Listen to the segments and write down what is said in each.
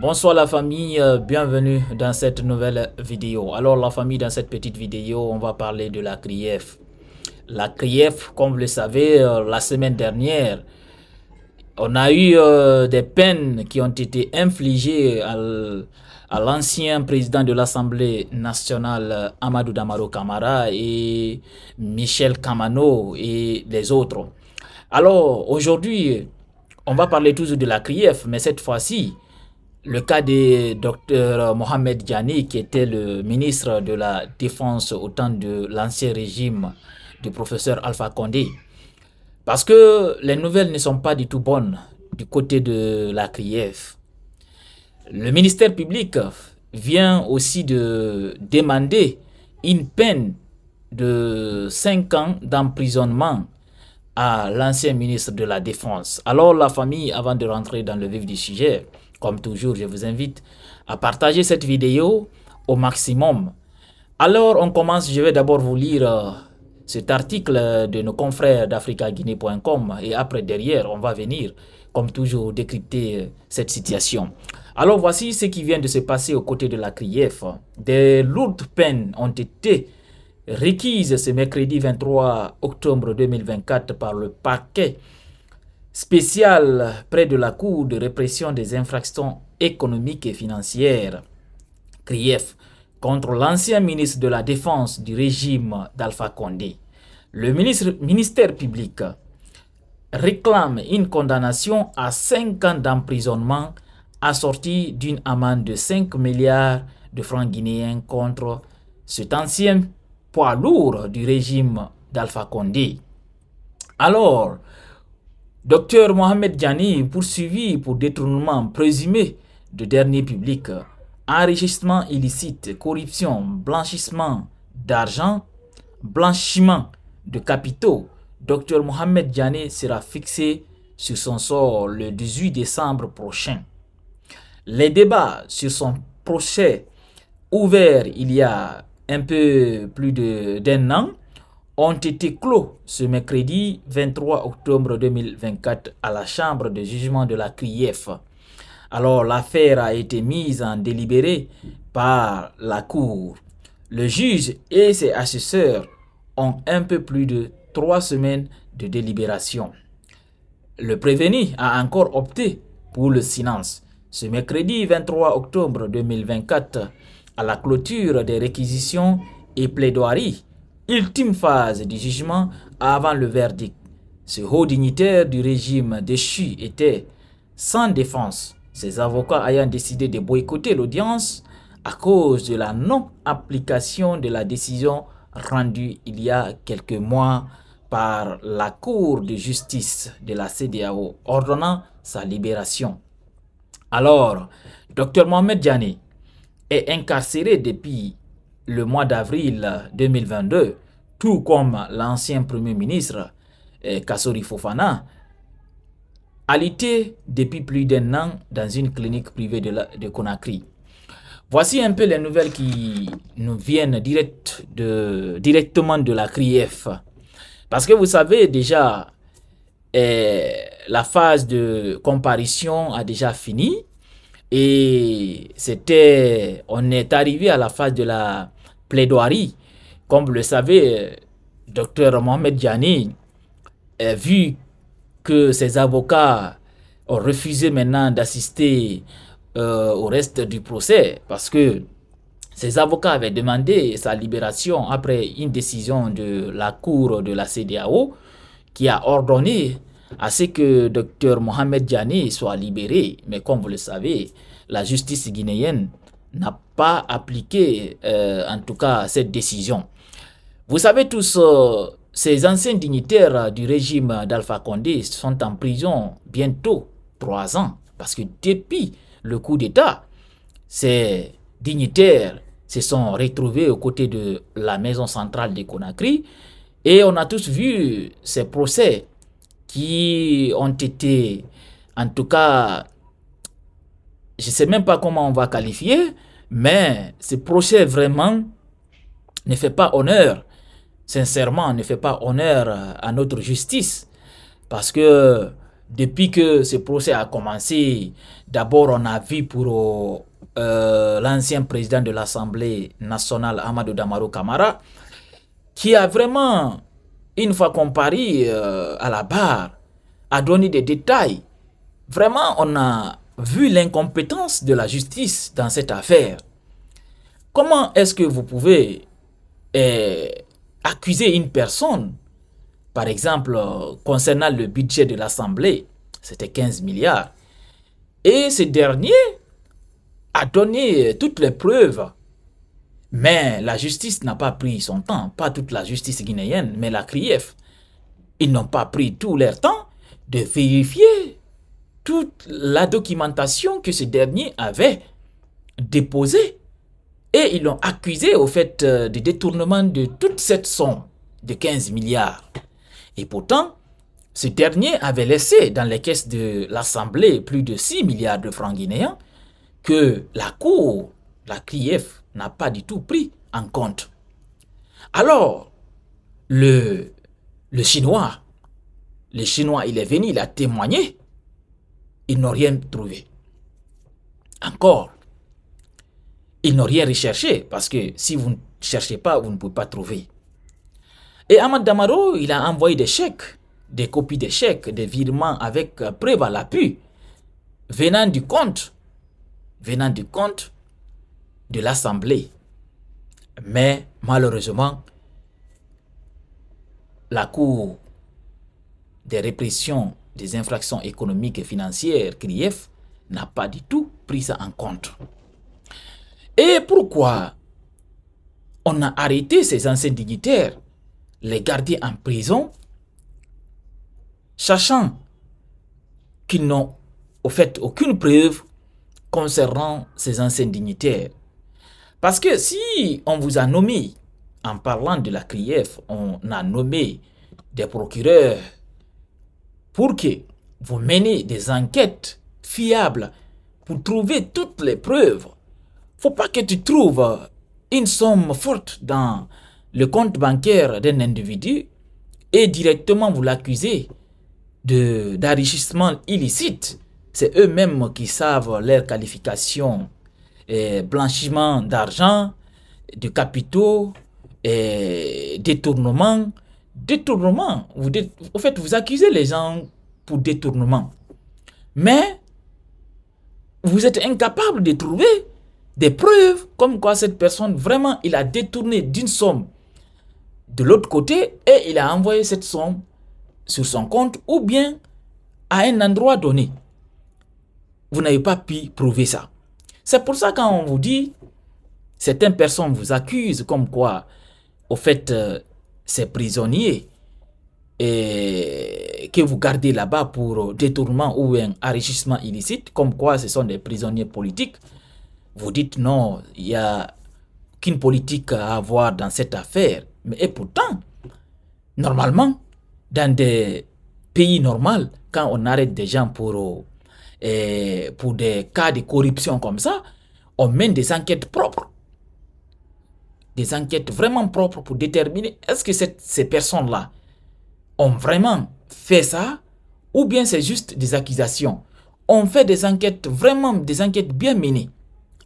Bonsoir la famille, euh, bienvenue dans cette nouvelle vidéo. Alors la famille, dans cette petite vidéo, on va parler de la CRIEF. La CRIEF, comme vous le savez, euh, la semaine dernière, on a eu euh, des peines qui ont été infligées à l'ancien président de l'Assemblée nationale, Amadou Damaro Kamara et Michel Kamano et les autres. Alors aujourd'hui, on va parler toujours de la CRIEF, mais cette fois-ci, le cas de docteur Mohamed Djani, qui était le ministre de la Défense au temps de l'ancien régime du professeur Alpha Condé. Parce que les nouvelles ne sont pas du tout bonnes du côté de la CRIEF. Le ministère public vient aussi de demander une peine de 5 ans d'emprisonnement à l'ancien ministre de la Défense. Alors la famille, avant de rentrer dans le vif du sujet, comme toujours, je vous invite à partager cette vidéo au maximum. Alors, on commence. Je vais d'abord vous lire euh, cet article de nos confrères d'AfricaGuinée.com et après, derrière, on va venir, comme toujours, décrypter euh, cette situation. Alors, voici ce qui vient de se passer aux côtés de la CRIEF. Des lourdes peines ont été requises ce mercredi 23 octobre 2024 par le parquet spécial près de la Cour de répression des infractions économiques et financières, CRIEF, contre l'ancien ministre de la Défense du régime d'Alpha Condé. Le ministère public réclame une condamnation à 5 ans d'emprisonnement assortie d'une amende de 5 milliards de francs guinéens contre cet ancien poids lourd du régime d'Alpha Condé. Alors, Docteur Mohamed Djani poursuivi pour détournement présumé de dernier public, enrichissement illicite, corruption, blanchissement d'argent, blanchiment de capitaux, Docteur Mohamed Djani sera fixé sur son sort le 18 décembre prochain. Les débats sur son procès ouverts il y a un peu plus d'un an ont été clos ce mercredi 23 octobre 2024 à la Chambre de jugement de la CRIEF. Alors l'affaire a été mise en délibéré par la Cour. Le juge et ses assesseurs ont un peu plus de trois semaines de délibération. Le prévenu a encore opté pour le silence. Ce mercredi 23 octobre 2024, à la clôture des réquisitions et plaidoiries ultime phase du jugement avant le verdict. Ce haut dignitaire du régime déchu était sans défense, ses avocats ayant décidé de boycotter l'audience à cause de la non-application de la décision rendue il y a quelques mois par la Cour de justice de la CDAO ordonnant sa libération. Alors, Dr Mohamed Djani est incarcéré depuis le mois d'avril 2022, tout comme l'ancien Premier ministre eh, Kassori Fofana, a alité depuis plus d'un an dans une clinique privée de, Conakry. Voici un peu les nouvelles qui nous viennent directement de la CRIEF. Parce que vous savez déjà, eh, la phase de comparution a déjà fini. Et c'était, on est arrivé à la phase de la comme vous le savez, euh, docteur Mohamed Djani, euh, vu que ses avocats ont refusé maintenant d'assister euh, au reste du procès, parce que ses avocats avaient demandé sa libération après une décision de la Cour de la CDAO qui a ordonné à ce que docteur Mohamed Djani soit libéré. Mais comme vous le savez, la justice guinéenne n'a pas euh, en tout cas, cette décision. Vous savez tous, euh, ces anciens dignitaires euh, du régime d'Alpha Condé sont en prison bientôt trois ans, parce que depuis le coup d'État, ces dignitaires se sont retrouvés aux côtés de la maison centrale de Conakry, et on a tous vu ces procès qui ont été, en tout cas, je ne sais même pas comment on va qualifier, mais ce procès vraiment ne fait pas honneur, sincèrement, ne fait pas honneur euh, à notre justice. Parce que depuis que ce procès a commencé, d'abord on a vu pour euh, euh, l'ancien président de l'Assemblée nationale, Amadou Damaro Kamara, qui a vraiment, une fois comparé à la barre, a donné des détails. Vraiment, on a vu l'incompétence de la justice dans cette affaire, comment est-ce que vous pouvez eh, accuser une personne, par exemple, euh, concernant le budget de l'Assemblée, c'était 15 milliards, et ce dernier a donné euh, toutes les preuves. Mais la justice n'a pas pris son temps, pas toute la justice guinéenne, mais la CRIEF. Ils n'ont pas pris tout leur temps de vérifier toute la documentation que ce dernier avait déposée. Et ils l'ont accusé au fait euh, de détournement de toute cette somme de 15 milliards. Et pourtant, ce dernier avait laissé dans les caisses de l'Assemblée plus de 6 milliards de francs guinéens que la Cour, la CRIEF, n'a pas du tout pris en compte. Alors, le, le Chinois, le Chinois, il est venu, il a témoigné ils n'ont rien trouvé. Encore, ils n'ont rien recherché, parce que si vous ne cherchez pas, vous ne pouvez pas trouver. Et Ahmad Damaro, il a envoyé des chèques, des copies de chèques, des virements avec euh, preuve à l'appui, venant du compte, venant du compte de l'Assemblée. Mais malheureusement, la Cour des répressions des infractions économiques et financières, CRIEF, n'a pas du tout pris ça en compte. Et pourquoi on a arrêté ces anciens dignitaires, les garder en prison, sachant qu'ils n'ont au fait aucune preuve concernant ces anciens dignitaires. Parce que si on vous a nommé, en parlant de la CRIEF, on a nommé des procureurs pour que vous menez des enquêtes fiables pour trouver toutes les preuves. Faut pas que tu trouves une somme forte dans le compte bancaire d'un individu et directement vous l'accusez d'enrichissement illicite. C'est eux-mêmes qui savent leurs qualifications Et blanchiment d'argent, de capitaux, et détournement, détournement. Vous Au fait, vous accusez les gens pour détournement. Mais vous êtes incapable de trouver des preuves comme quoi cette personne, vraiment, il a détourné d'une somme de l'autre côté et il a envoyé cette somme sur son compte ou bien à un endroit donné. Vous n'avez pas pu prouver ça. C'est pour ça quand on vous dit, certaines personnes vous accusent comme quoi, au fait, euh, ces prisonniers et que vous gardez là-bas pour détournement ou un enrichissement illicite, comme quoi ce sont des prisonniers politiques, vous dites non, il n'y a qu'une politique à avoir dans cette affaire. Mais et pourtant, normalement, dans des pays normaux, quand on arrête des gens pour, euh, pour des cas de corruption comme ça, on mène des enquêtes propres des enquêtes vraiment propres pour déterminer est-ce que ces personnes-là ont vraiment fait ça ou bien c'est juste des accusations. On fait des enquêtes, vraiment des enquêtes bien menées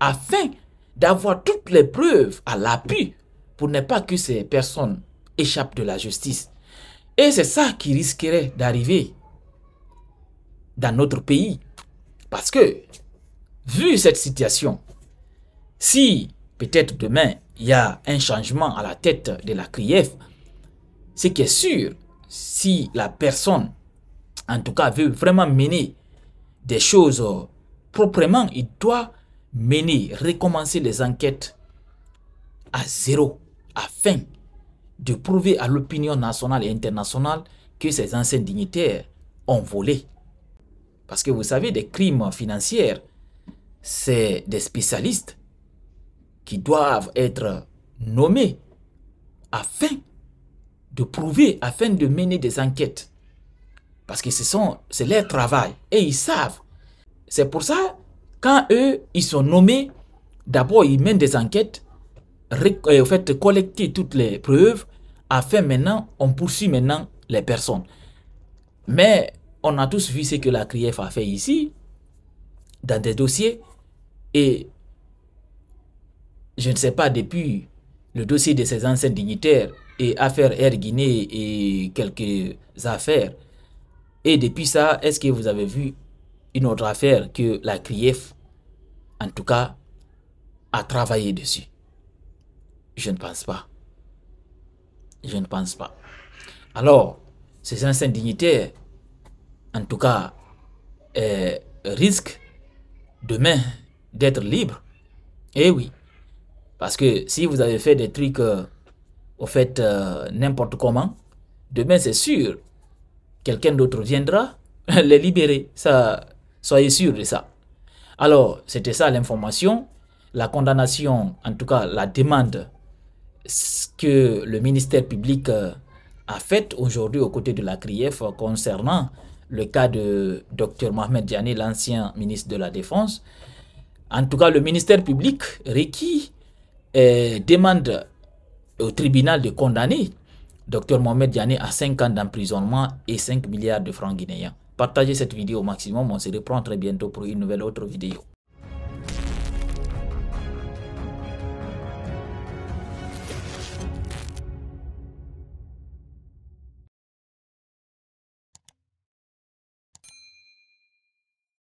afin d'avoir toutes les preuves à l'appui pour ne pas que ces personnes échappent de la justice. Et c'est ça qui risquerait d'arriver dans notre pays. Parce que, vu cette situation, si peut-être demain il y a un changement à la tête de la CRIEF, ce qui est sûr, si la personne, en tout cas, veut vraiment mener des choses euh, proprement, il doit mener, recommencer les enquêtes à zéro afin de prouver à l'opinion nationale et internationale que ces anciens dignitaires ont volé. Parce que vous savez, des crimes financiers, c'est des spécialistes doivent être nommés afin de prouver, afin de mener des enquêtes. Parce que ce sont, c'est leur travail et ils savent. C'est pour ça, quand eux, ils sont nommés, d'abord ils mènent des enquêtes, en euh, fait, collecter toutes les preuves, afin maintenant, on poursuit maintenant les personnes. Mais on a tous vu ce que la CRIEF a fait ici, dans des dossiers, et je ne sais pas, depuis le dossier de ces anciens dignitaires et affaires Air Guinée et quelques affaires. Et depuis ça, est-ce que vous avez vu une autre affaire que la CRIEF, en tout cas, a travaillé dessus Je ne pense pas. Je ne pense pas. Alors, ces anciens dignitaires, en tout cas, euh, risquent demain d'être libres. Eh oui, parce que si vous avez fait des trucs, euh, au fait, euh, n'importe comment, demain, c'est sûr, quelqu'un d'autre viendra les libérer. soyez sûr de ça. Alors, c'était ça l'information. La condamnation, en tout cas, la demande que le ministère public euh, a faite aujourd'hui aux côtés de la CRIEF concernant le cas de Dr Mohamed Diané, l'ancien ministre de la Défense. En tout cas, le ministère public requis eh, demande au tribunal de condamner Dr Mohamed Yané à 5 ans d'emprisonnement et 5 milliards de francs guinéens. Partagez cette vidéo au maximum, on se reprend très bientôt pour une nouvelle autre vidéo.